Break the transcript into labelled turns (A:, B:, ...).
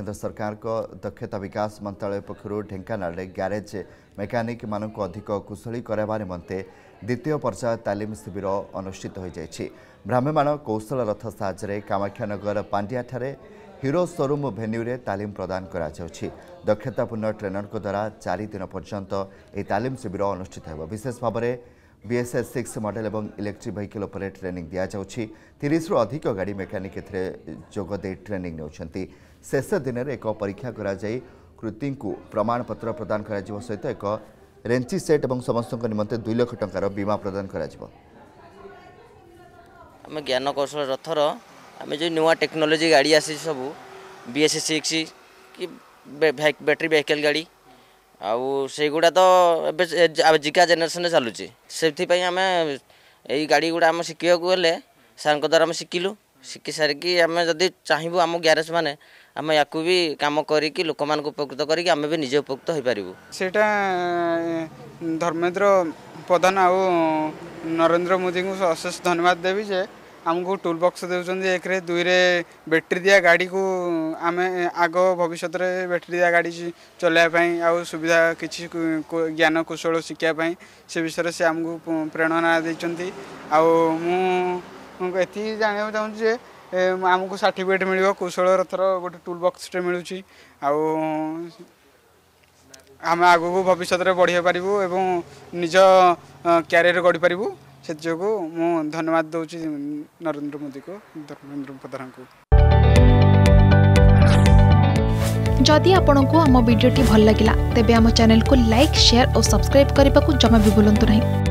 A: केन्द्र सरकारको दक्षता विकास मन्त्रालय पक्षहरू ढेङ्कानाले ग्यारेज मेकानिक अधिक कुशली कराଇବା ନିମନ୍ତେ ଦ୍ୱିତୀୟ ପର୍ଯ୍ୟାୟ ତାଲିମ ଶିବିର ଅନୁଷ୍ଠିତ ହୋଇଯାଇଛି ଭ୍ରାମ୍ୟମାଣ କୌଶଳ ରଥ ସାହାଯ୍ୟରେ କାମାକ୍ଷାନଗର ପାଣ୍ଡିଆଠାରେ ହିରୋ ସୋରୁମ୍ ଭେନ୍ୟୁରେ ତାଲିମ ପ୍ରଦାନ କରାଯାଉଛି ଦକ୍ଷତାପୂର୍ଣ୍ଣ ଟ୍ରେନରଙ୍କ ଦ୍ୱାରା ଚାରି ଦିନ ପର୍ଯ୍ୟନ୍ତ ଏହି ତାଲିମ ଶିବିର ଅନୁଷ୍ଠିତ ହେବ ବିଶେଷ ଭାବରେ बीएसएस सिक्स मॉडल और इलेक्ट्रिक वेहिकल ऊपर ट्रेनिंग दि जाऊ अधिक गाड़ी मेकानिक जोगद ट्रेनिंग शेष दिन में एक परीक्षा करती प्रमाणपत्र प्रदान हो सहित एक रेची सेट और समस्त निम्ते दुई लक्ष ट बीमा प्रदान
B: आम ज्ञानकौशल रथर आम जो नुआ टेक्नोलोजी गाड़ी आसी सबू बीएससी सिक्स कि बैटेरी वेहकल गाड़ी ଆଉ ସେଇଗୁଡ଼ା ତ ଏବେ ଜିକା ଜେନେରେସନ୍ରେ ଚାଲୁଛି ସେଥିପାଇଁ ଆମେ ଏଇ ଗାଡ଼ି ଗୁଡ଼ା ଆମେ ଶିଖିବାକୁ ହେଲେ ସାର୍ଙ୍କ ଦ୍ୱାରା ଆମେ ଶିଖିଲୁ ଶିଖି ସାରିକି ଆମେ ଯଦି ଚାହିଁବୁ ଆମ ଗ୍ୟାରେଜ୍ ମାନେ ଆମେ ୟାକୁ ବି କାମ କରିକି ଲୋକମାନଙ୍କୁ ଉପକୃତ କରିକି ଆମେ ବି ନିଜେ ଉପକୃତ ହୋଇପାରିବୁ
C: ସେଇଟା ଧର୍ମେନ୍ଦ୍ର ପ୍ରଧାନ ଆଉ ନରେନ୍ଦ୍ର ମୋଦିଙ୍କୁ ଅଶେଷ ଧନ୍ୟବାଦ ଦେବି ଯେ ଆମକୁ ଟୁଲ୍ ବକ୍ସ ଦେଉଛନ୍ତି ଏକରେ ଦୁଇରେ ବ୍ୟାଟେରୀ ଦିଆ ଗାଡ଼ିକୁ ଆମେ ଆଗ ଭବିଷ୍ୟତରେ ବ୍ୟାଟେରୀ ଦିଆ ଗାଡ଼ି ଚଲାଇବା ପାଇଁ ଆଉ ସୁବିଧା କିଛି ଜ୍ଞାନ କୌଶଳ ଶିଖିବା ପାଇଁ ସେ ବିଷୟରେ ସେ ଆମକୁ ପ୍ରେରଣା ଦେଇଛନ୍ତି ଆଉ ମୁଁ ଏତିକି ଜାଣିବାକୁ ଚାହୁଁଛି ଯେ ଆମକୁ ସାର୍ଟିଫିକେଟ୍ ମିଳିବ କୌଶଳ ରଥର ଗୋଟେ ଟୁଲ୍ ବକ୍ସଟେ ମିଳୁଛି ଆଉ ଆମେ ଆଗକୁ ଭବିଷ୍ୟତରେ ବଢ଼ିପାରିବୁ ଏବଂ ନିଜ କ୍ୟାରିୟର ଗଢ଼ିପାରିବୁ છેજકુ મો ધન્યવાદ દોઉચી નરેન્દ્ર મોદીકો દકશન્દ્રમ પધારાકો
B: જોદી આપણકો આમો વિડિયો ઠી ભલ લાગિલા તેબે આમો ચેનલ કો લાઈક શેર ઓ સબસ્ક્રાઇબ કરીબકો જમા બી બુલંતુ નહીં